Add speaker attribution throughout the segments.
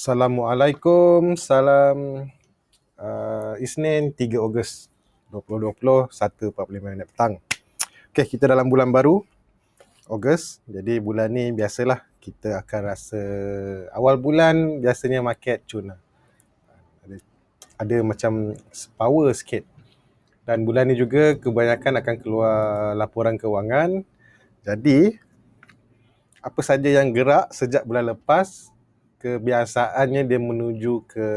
Speaker 1: Assalamualaikum, salam uh, Isnin 3 Ogos 2020, 1.45 minit petang Okay, kita dalam bulan baru Ogos, jadi bulan ni biasalah kita akan rasa awal bulan biasanya market cuna ada, ada macam power sikit dan bulan ni juga kebanyakan akan keluar laporan kewangan jadi apa saja yang gerak sejak bulan lepas kebiasaannya dia menuju ke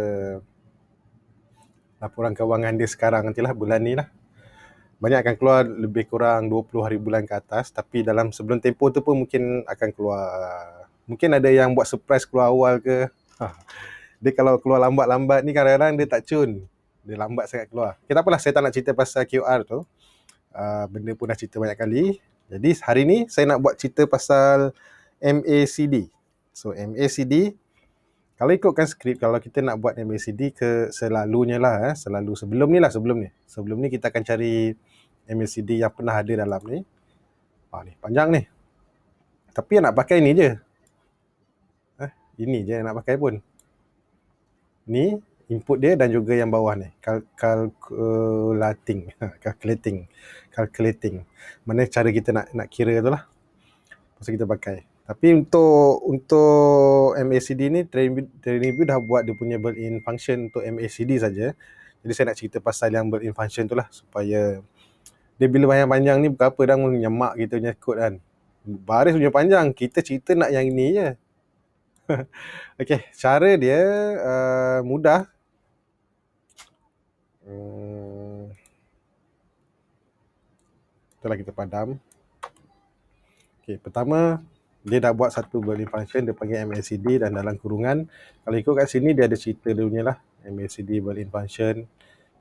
Speaker 1: laporan kewangan dia sekarang nantilah bulan ni lah. Banyak akan keluar lebih kurang 20 hari bulan ke atas tapi dalam sebelum tempoh tu pun mungkin akan keluar. Mungkin ada yang buat surprise keluar awal ke. Ha. Dia kalau keluar lambat-lambat ni kadang-kadang dia tak cun. Dia lambat sangat keluar. Okay, tak apalah saya tak nak cerita pasal QR tu. Uh, benda pun dah cerita banyak kali. Jadi hari ni saya nak buat cerita pasal MACD. So MACD kalau ikutkan skrip kalau kita nak buat MACD ke selalunya lah eh, selalu sebelum ni lah sebelum ni sebelum ni kita akan cari MACD yang pernah ada dalam ni ah, ni panjang ni tapi nak pakai ni je eh, ini je nak pakai pun ni input dia dan juga yang bawah ni Cal calculating calculating calculating mana cara kita nak nak kira tu lah masa kita pakai tapi untuk untuk MACD ni TradingView dah buat dia punya built-in function untuk MACD saja. Jadi saya nak cerita pasal yang built-in function tu lah supaya dia bila banyak panjang ni bukan apa dah menyemak kita punya kod kan. Baris punya panjang, kita cerita nak yang ini je. Okey, cara dia uh, mudah. Hmm. Itulah kita padam. Okey, pertama dia dah buat satu boolean function dia panggil MACD dan dalam kurungan kalau ikut kat sini dia ada cerita dia punya lah MACD boolean function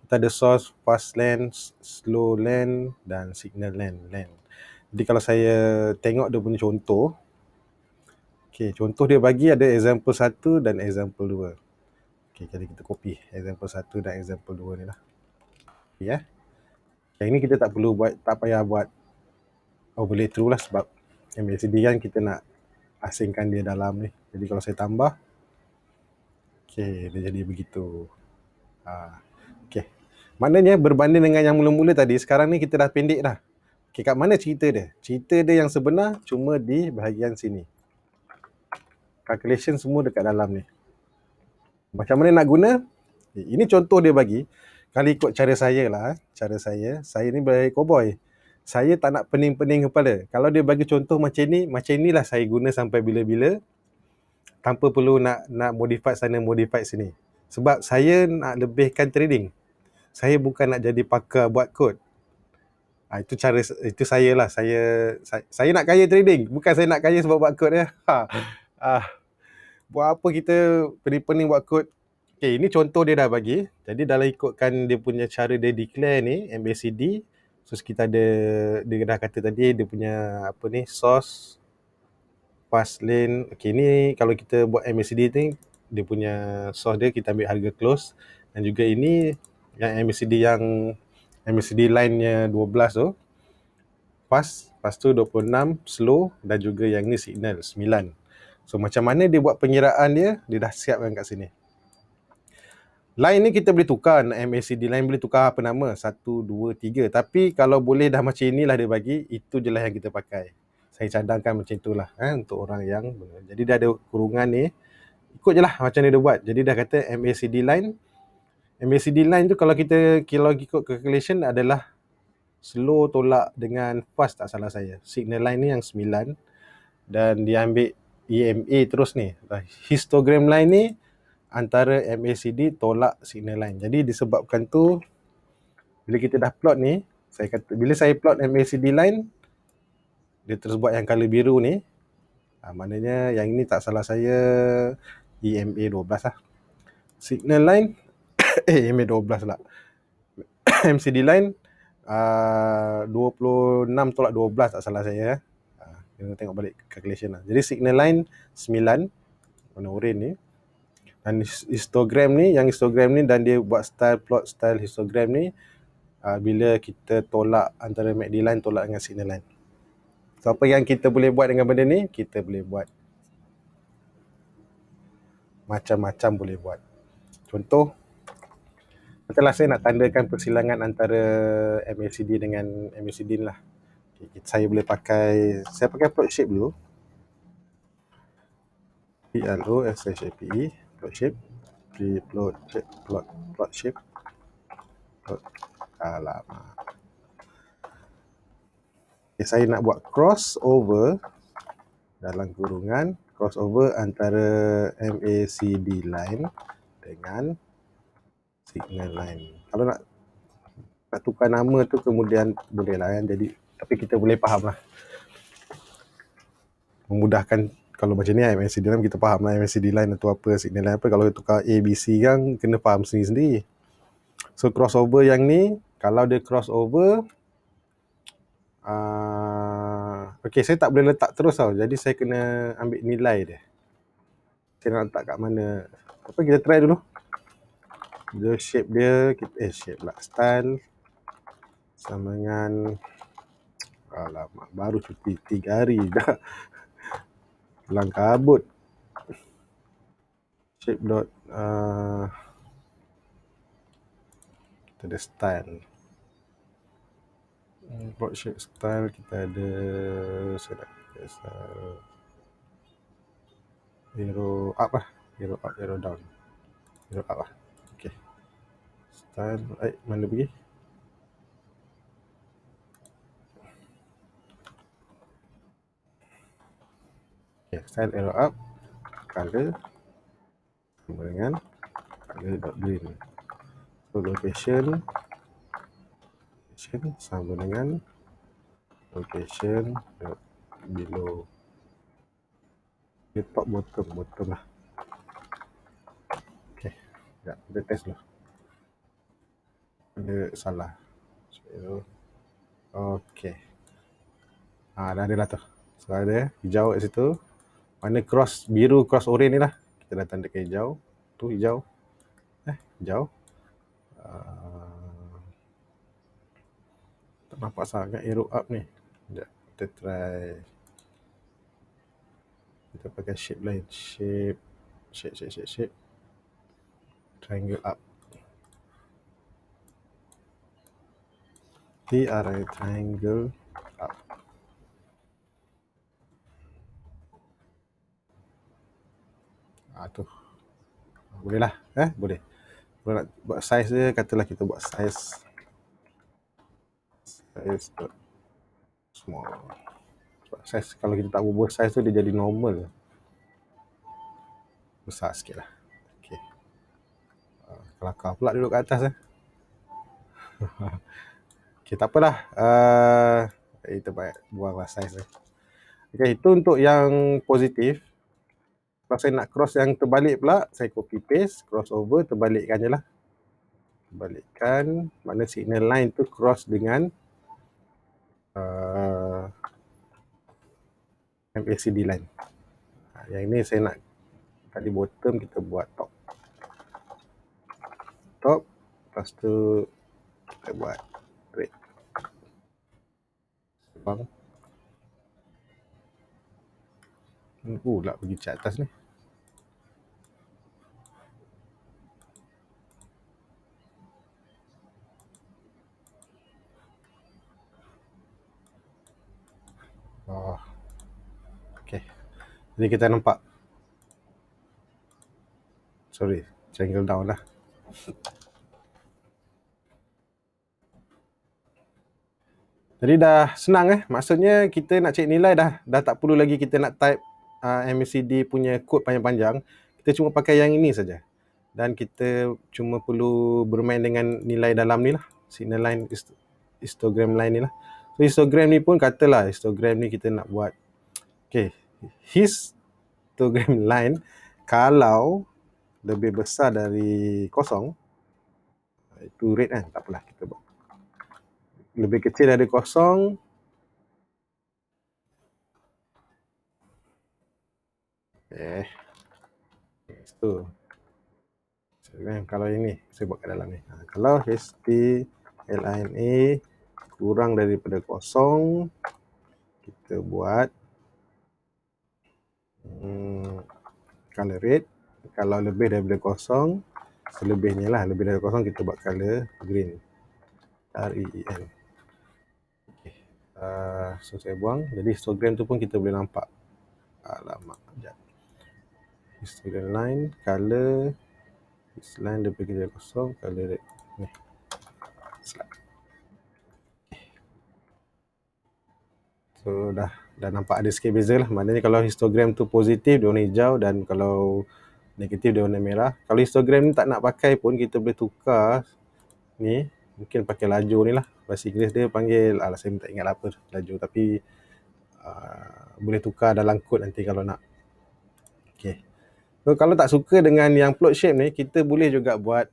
Speaker 1: kita ada source fast land slow land dan signal land land jadi kalau saya tengok dia punya contoh okey contoh dia bagi ada example 1 dan example 2 okey jadi kita copy example 1 dan example 2 ni lah ya okay, yang ini kita tak perlu buat tak payah buat overlay true lah sebab MACD kan kita nak asingkan dia dalam ni. Jadi kalau saya tambah okay, dia jadi begitu. Ha okey. Maknanya berbanding dengan yang mula-mula tadi sekarang ni kita dah pendek dah. Okay, kat mana cerita dia? Cerita dia yang sebenar cuma di bahagian sini. Calculation semua dekat dalam ni. Macam mana nak guna? Ini contoh dia bagi. Kalau ikut cara saya lah, eh. cara saya, saya ni bagi cowboy saya tak nak pening-pening kepala. Kalau dia bagi contoh macam ni, macam inilah saya guna sampai bila-bila tanpa perlu nak nak modify sana, modify sini. Sebab saya nak lebihkan trading. Saya bukan nak jadi pakar buat kod. Ha, ah, itu cara itu saya lah saya, saya saya nak kaya trading bukan saya nak kaya sebab buat kod ya ha. ah ha. buat apa kita pening-pening buat kod Okay, ini contoh dia dah bagi jadi dalam ikutkan dia punya cara dia declare ni MACD So kita ada dia dah kata tadi dia punya apa ni source pas lane. Okey ni kalau kita buat MACD ni dia punya source dia kita ambil harga close dan juga ini yang MACD yang MACD line nya 12 tu pas pas tu 26 slow dan juga yang ni signal 9. So macam mana dia buat pengiraan dia dia dah siapkan kat sini. Line ni kita boleh tukar MACD line boleh tukar apa nama 1, 2, 3 Tapi kalau boleh dah macam inilah dia bagi Itu je lah yang kita pakai Saya cadangkan macam itulah eh, Untuk orang yang Jadi dia ada kurungan ni Ikut je lah macam dia buat Jadi dah kata MACD line MACD line tu kalau kita Kalau ikut calculation adalah Slow tolak dengan fast tak salah saya Signal line ni yang 9 Dan diambil EMA terus ni Histogram line ni antara MACD tolak signal line. Jadi disebabkan tu bila kita dah plot ni, saya kata bila saya plot MACD line dia terus buat yang color biru ni. Ha, maknanya yang ini tak salah saya EMA 12 lah. Signal line eh EMA 12 lah. MCD line ah, uh, 26 tolak 12 tak salah saya. Ha, kita tengok balik calculation lah. Jadi signal line 9 warna oren ni dan histogram ni yang histogram ni dan dia buat style plot style histogram ni uh, bila kita tolak antara MACD line tolak dengan signal line so apa yang kita boleh buat dengan benda ni kita boleh buat macam-macam boleh buat contoh katalah saya nak tandakan persilangan antara MACD dengan MACD ni lah okay, saya boleh pakai saya pakai plot shape dulu PLO SHAPE plot shape pre plot shape, plot plot shape plot alama okay, eh, saya nak buat crossover dalam kurungan crossover antara MACD line dengan signal line kalau nak nak tukar nama tu kemudian boleh lah kan jadi tapi kita boleh faham lah memudahkan kalau macam ni MACD line kita faham lah MACD line tu apa signal line apa kalau dia tukar ABC kan kena faham sendiri-sendiri so crossover yang ni kalau dia crossover uh, ok saya tak boleh letak terus tau jadi saya kena ambil nilai dia saya nak letak kat mana apa kita try dulu dia shape dia eh shape pula style sama dengan Alamak, baru cuti tiga hari dah pelang kabut shape dot uh, kita ada style board hmm, shape style kita ada saya nak biasa zero up lah zero up zero down zero up lah okay style eh mana pergi okay, style arrow up color sama dengan color.green so location location sama dengan location below okay, top bottom bottom lah Okay, sekejap kita test lah ada salah so, ok ha, dah ada lah tu so ada hijau kat situ mana cross biru cross orange ni lah kita dah tandakan hijau tu hijau eh hijau uh, tak nampak sangat arrow up ni sekejap kita try kita pakai shape lain shape shape shape shape, shape. triangle up T R I triangle tu boleh lah eh boleh boleh nak buat saiz dia katalah kita buat saiz saiz small sebab saiz kalau kita tak ubah saiz tu dia jadi normal besar sikit lah okay. Ah, kelakar pula duduk kat atas eh Okay, tak apalah. Uh, kita baik buanglah saiz ni. Okay, itu untuk yang positif. Kalau saya nak cross yang terbalik pula, saya copy paste, crossover, terbalikkan je lah. Terbalikkan, mana signal line tu cross dengan uh, MACD line. Ha, yang ni saya nak kat di bottom, kita buat top. Top, lepas tu kita buat trade. Sebab Oh, hmm, uh, nak pergi cat atas ni. Oh. Okey. Ini kita nampak. Sorry, triangle down lah. Jadi dah senang eh. Maksudnya kita nak cek nilai dah dah tak perlu lagi kita nak type uh, MACD punya kod panjang-panjang. Kita cuma pakai yang ini saja. Dan kita cuma perlu bermain dengan nilai dalam ni lah. Signal line, hist histogram line ni lah histogram ni pun katalah histogram ni kita nak buat okay histogram line kalau lebih besar dari kosong itu rate kan tak apalah kita buat lebih kecil dari kosong eh tu kalau ini saya buat kat dalam ni ha, kalau histi line kurang daripada kosong kita buat hmm, color red kalau lebih daripada kosong selebihnya lah lebih daripada kosong kita buat color green R E E N Uh, so saya buang jadi histogram tu pun kita boleh nampak alamak sekejap histogram line color line lebih kerja kosong color red ni slide So dah dah nampak ada sikit beza lah. Maknanya kalau histogram tu positif, dia warna hijau dan kalau negatif, dia warna merah. Kalau histogram ni tak nak pakai pun, kita boleh tukar ni. Mungkin pakai laju ni lah. Bahasa Inggeris dia panggil, alah saya tak ingat apa laju. Tapi uh, boleh tukar dalam kod nanti kalau nak. Okay. So, kalau tak suka dengan yang plot shape ni, kita boleh juga buat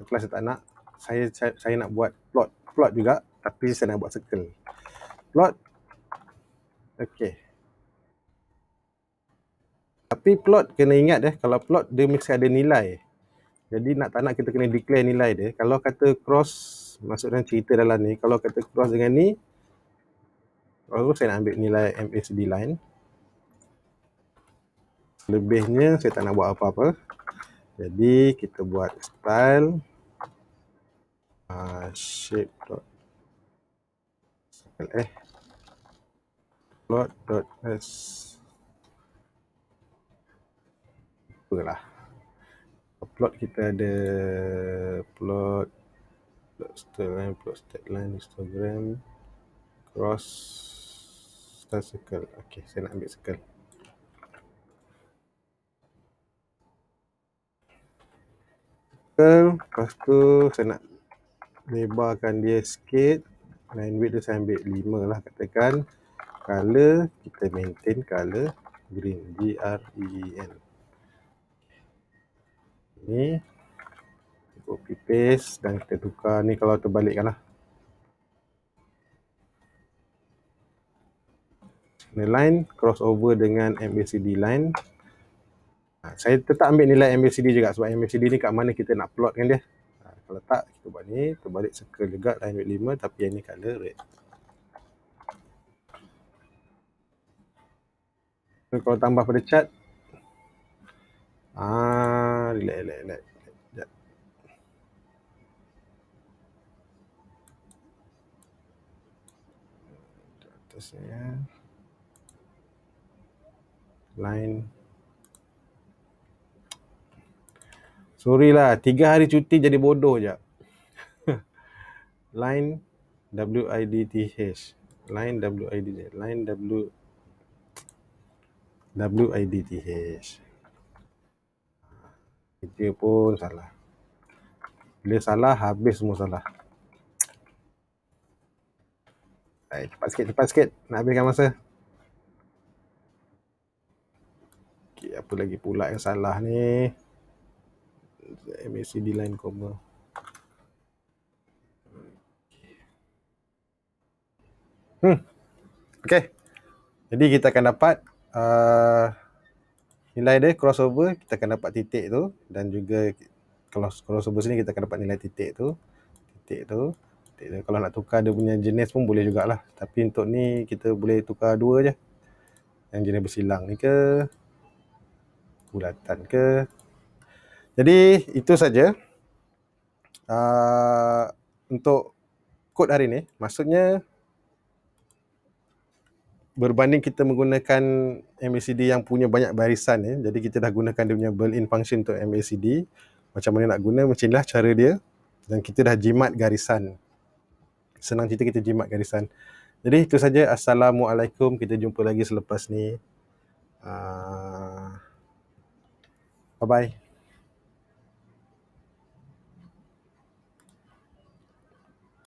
Speaker 1: kelas saya tak nak. Saya, saya, saya nak buat plot plot juga tapi saya nak buat circle plot okey tapi plot kena ingat eh kalau plot dia mesti ada nilai jadi nak tak nak kita kena declare nilai dia kalau kata cross masuk dalam cerita dalam ni kalau kata cross dengan ni kalau saya nak ambil nilai MACD line lebihnya saya tak nak buat apa-apa jadi kita buat style uh, shape dot le eh. plot dot s apalah plot kita ada plot plot style line plot stat line histogram cross star circle okey saya nak ambil circle circle lepas tu saya nak lebarkan dia sikit line weight dia saya ambil 5 lah katakan color kita maintain color green G R E N ni copy paste dan kita tukar ni kalau terbalikkan lah ni line crossover dengan MACD line ha, saya tetap ambil nilai MACD juga sebab MACD ni kat mana kita nak plotkan dia kalau letak kita buat ni terbalik circle juga line weight 5 tapi yang ni color red so, kalau tambah pada chat ah relax relax relax atasnya line Sorry lah, tiga hari cuti jadi bodoh je. line W-I-D-T-H. Line W-I-D-T-H. Line W... W-I-D-T-H. Kerja pun salah. Bila salah, habis semua salah. Baik, cepat sikit, cepat sikit. Nak habiskan masa. Okay, apa lagi pula yang salah ni? MACD line comma. Hmm. Okay. Jadi kita akan dapat uh, nilai dia crossover, kita akan dapat titik tu dan juga kalau crossover sini kita akan dapat nilai titik tu. Titik tu. Titik tu. Kalau nak tukar dia punya jenis pun boleh jugalah. Tapi untuk ni kita boleh tukar dua je. Yang jenis bersilang ni ke bulatan ke jadi itu saja uh, untuk kod hari ini. Maksudnya berbanding kita menggunakan MACD yang punya banyak barisan eh, jadi kita dah gunakan dia punya burn-in function untuk MACD. Macam mana nak guna, macam inilah cara dia. Dan kita dah jimat garisan. Senang cerita kita jimat garisan. Jadi itu saja. Assalamualaikum. Kita jumpa lagi selepas ni. Uh, bye-bye.